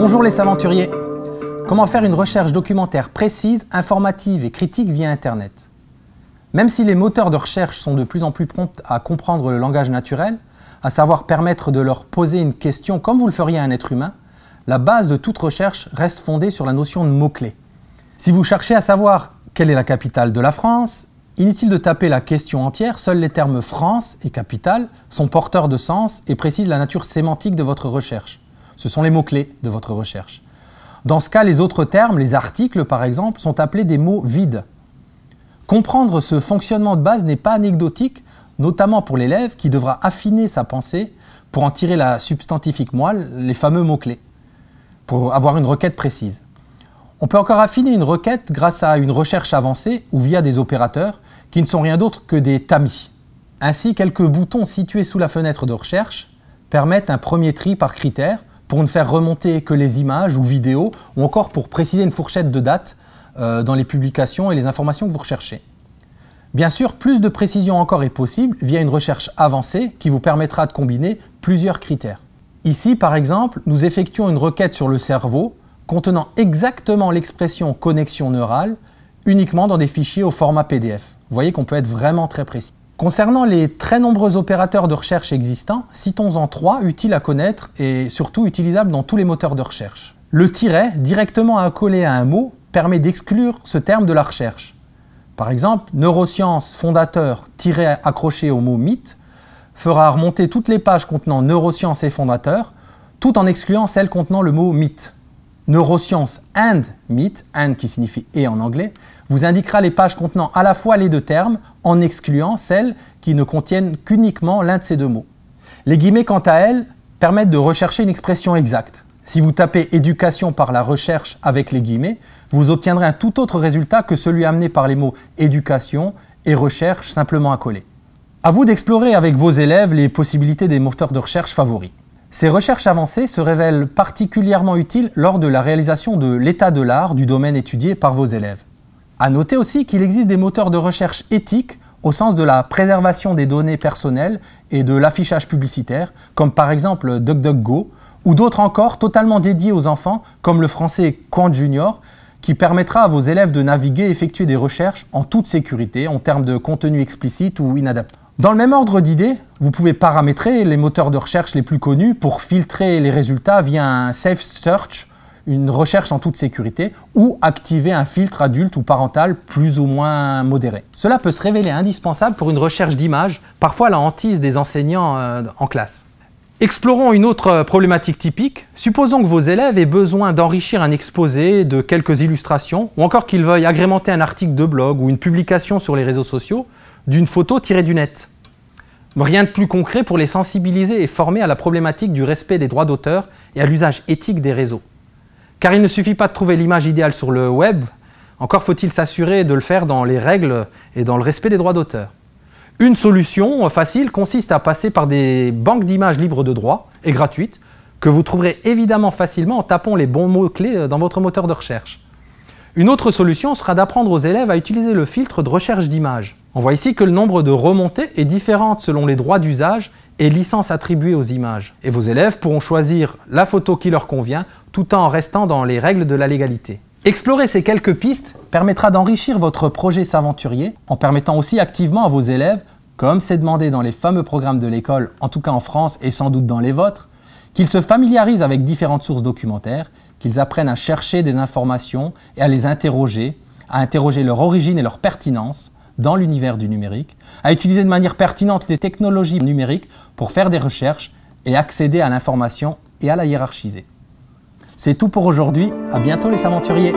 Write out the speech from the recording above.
Bonjour les aventuriers Comment faire une recherche documentaire précise, informative et critique via Internet Même si les moteurs de recherche sont de plus en plus prompts à comprendre le langage naturel, à savoir permettre de leur poser une question comme vous le feriez à un être humain, la base de toute recherche reste fondée sur la notion de mots-clés. Si vous cherchez à savoir quelle est la capitale de la France, inutile de taper la question entière, seuls les termes France et capitale sont porteurs de sens et précisent la nature sémantique de votre recherche. Ce sont les mots-clés de votre recherche. Dans ce cas, les autres termes, les articles par exemple, sont appelés des mots vides. Comprendre ce fonctionnement de base n'est pas anecdotique, notamment pour l'élève qui devra affiner sa pensée pour en tirer la substantifique moelle, les fameux mots-clés, pour avoir une requête précise. On peut encore affiner une requête grâce à une recherche avancée ou via des opérateurs qui ne sont rien d'autre que des tamis. Ainsi, quelques boutons situés sous la fenêtre de recherche permettent un premier tri par critère pour ne faire remonter que les images ou vidéos, ou encore pour préciser une fourchette de date euh, dans les publications et les informations que vous recherchez. Bien sûr, plus de précision encore est possible via une recherche avancée qui vous permettra de combiner plusieurs critères. Ici, par exemple, nous effectuons une requête sur le cerveau contenant exactement l'expression connexion neurale uniquement dans des fichiers au format PDF. Vous voyez qu'on peut être vraiment très précis. Concernant les très nombreux opérateurs de recherche existants, citons-en trois utiles à connaître et surtout utilisables dans tous les moteurs de recherche. Le tiret, directement accolé à un mot, permet d'exclure ce terme de la recherche. Par exemple, neurosciences fondateur tiret accroché au mot mythe fera remonter toutes les pages contenant neurosciences et fondateur, tout en excluant celles contenant le mot mythe. Neuroscience and Meet and qui signifie et en anglais, vous indiquera les pages contenant à la fois les deux termes en excluant celles qui ne contiennent qu'uniquement l'un de ces deux mots. Les guillemets, quant à elles, permettent de rechercher une expression exacte. Si vous tapez éducation par la recherche avec les guillemets, vous obtiendrez un tout autre résultat que celui amené par les mots éducation et recherche simplement accolés. À vous d'explorer avec vos élèves les possibilités des moteurs de recherche favoris. Ces recherches avancées se révèlent particulièrement utiles lors de la réalisation de l'état de l'art du domaine étudié par vos élèves. A noter aussi qu'il existe des moteurs de recherche éthiques au sens de la préservation des données personnelles et de l'affichage publicitaire, comme par exemple DuckDuckGo, ou d'autres encore totalement dédiés aux enfants, comme le français Quant Junior, qui permettra à vos élèves de naviguer et effectuer des recherches en toute sécurité en termes de contenu explicite ou inadapté. Dans le même ordre d'idées, vous pouvez paramétrer les moteurs de recherche les plus connus pour filtrer les résultats via un Safe Search, une recherche en toute sécurité, ou activer un filtre adulte ou parental plus ou moins modéré. Cela peut se révéler indispensable pour une recherche d'images, parfois la hantise des enseignants euh, en classe. Explorons une autre problématique typique. Supposons que vos élèves aient besoin d'enrichir un exposé, de quelques illustrations, ou encore qu'ils veuillent agrémenter un article de blog ou une publication sur les réseaux sociaux d'une photo tirée du net. Rien de plus concret pour les sensibiliser et former à la problématique du respect des droits d'auteur et à l'usage éthique des réseaux. Car il ne suffit pas de trouver l'image idéale sur le web, encore faut-il s'assurer de le faire dans les règles et dans le respect des droits d'auteur. Une solution facile consiste à passer par des banques d'images libres de droit et gratuites que vous trouverez évidemment facilement en tapant les bons mots-clés dans votre moteur de recherche. Une autre solution sera d'apprendre aux élèves à utiliser le filtre de recherche d'images. On voit ici que le nombre de remontées est différent selon les droits d'usage et licences attribuées aux images. Et vos élèves pourront choisir la photo qui leur convient tout en restant dans les règles de la légalité. Explorer ces quelques pistes permettra d'enrichir votre projet s'aventurier en permettant aussi activement à vos élèves, comme c'est demandé dans les fameux programmes de l'école, en tout cas en France et sans doute dans les vôtres, qu'ils se familiarisent avec différentes sources documentaires, qu'ils apprennent à chercher des informations et à les interroger, à interroger leur origine et leur pertinence, dans l'univers du numérique, à utiliser de manière pertinente les technologies numériques pour faire des recherches et accéder à l'information et à la hiérarchiser. C'est tout pour aujourd'hui, à bientôt les aventuriers